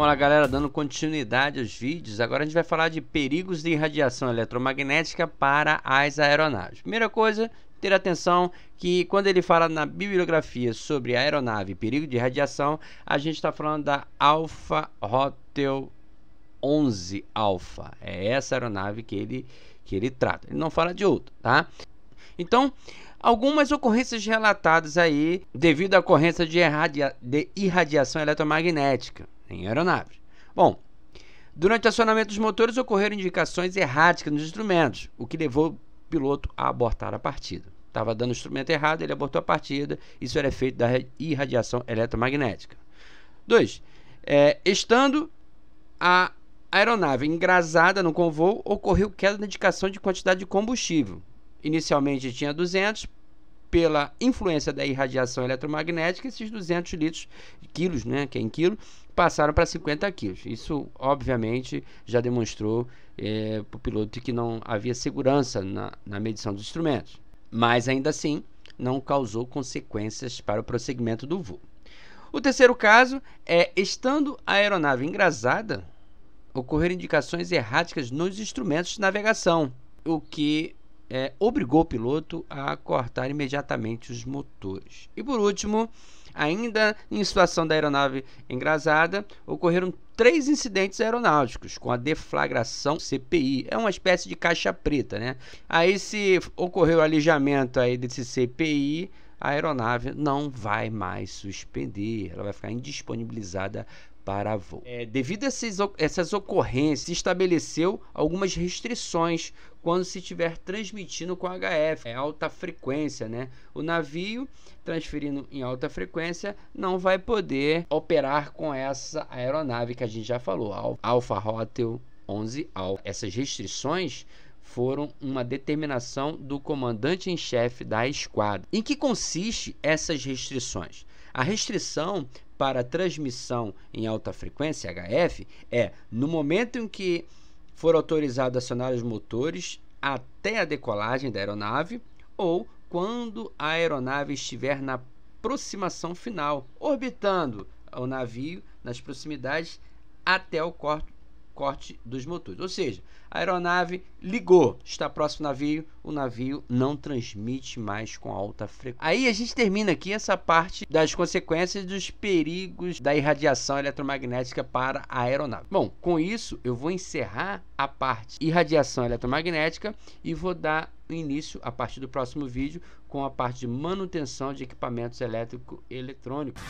Vamos lá, galera, dando continuidade aos vídeos. Agora a gente vai falar de perigos de irradiação eletromagnética para as aeronaves. Primeira coisa, ter atenção que quando ele fala na bibliografia sobre aeronave e perigo de radiação, a gente está falando da Alpha Hotel 11 Alpha. É essa aeronave que ele, que ele trata. Ele não fala de outra, tá? Então, algumas ocorrências relatadas aí devido à ocorrência de, irradia de irradiação eletromagnética em aeronaves. Bom, durante o acionamento dos motores ocorreram indicações erráticas nos instrumentos, o que levou o piloto a abortar a partida. Estava dando o instrumento errado, ele abortou a partida. Isso era efeito da irradiação eletromagnética. 2. É, estando a aeronave engrasada no convoo, ocorreu queda na indicação de quantidade de combustível. Inicialmente tinha 200, pela influência da irradiação eletromagnética, esses 200 litros, quilos, né, que é em quilo, passaram para 50 quilos. Isso, obviamente, já demonstrou é, eh, para o piloto que não havia segurança na, na medição dos instrumentos. Mas, ainda assim, não causou consequências para o prosseguimento do voo. O terceiro caso é, estando a aeronave engrasada, ocorreram indicações erráticas nos instrumentos de navegação, o que é, obrigou o piloto a cortar imediatamente os motores. E por último, ainda em situação da aeronave engrasada, ocorreram três incidentes aeronáuticos com a deflagração CPI. É uma espécie de caixa preta, né? Aí se ocorreu o alijamento aí desse CPI, a aeronave não vai mais suspender, ela vai ficar indisponibilizada para voo. É, devido a esses, essas ocorrências, se estabeleceu algumas restrições quando se estiver transmitindo com HF, é alta frequência, né? O navio transferindo em alta frequência não vai poder operar com essa aeronave que a gente já falou, Alfa Hotel 11 Alfa. Essas restrições foram uma determinação do comandante em chefe da esquadra. Em que consiste essas restrições? A restrição para transmissão em alta frequência, HF, é no momento em que for autorizado acionar os motores até a decolagem da aeronave ou quando a aeronave estiver na aproximação final, orbitando o navio nas proximidades até o corpo corte dos motores. Ou seja, a aeronave ligou, está próximo ao navio, o navio não transmite mais com alta frequência. Aí a gente termina aqui essa parte das consequências dos perigos da irradiação eletromagnética para a aeronave. Bom, com isso eu vou encerrar a parte irradiação eletromagnética e vou dar início a partir do próximo vídeo com a parte de manutenção de equipamentos elétrico-eletrônicos.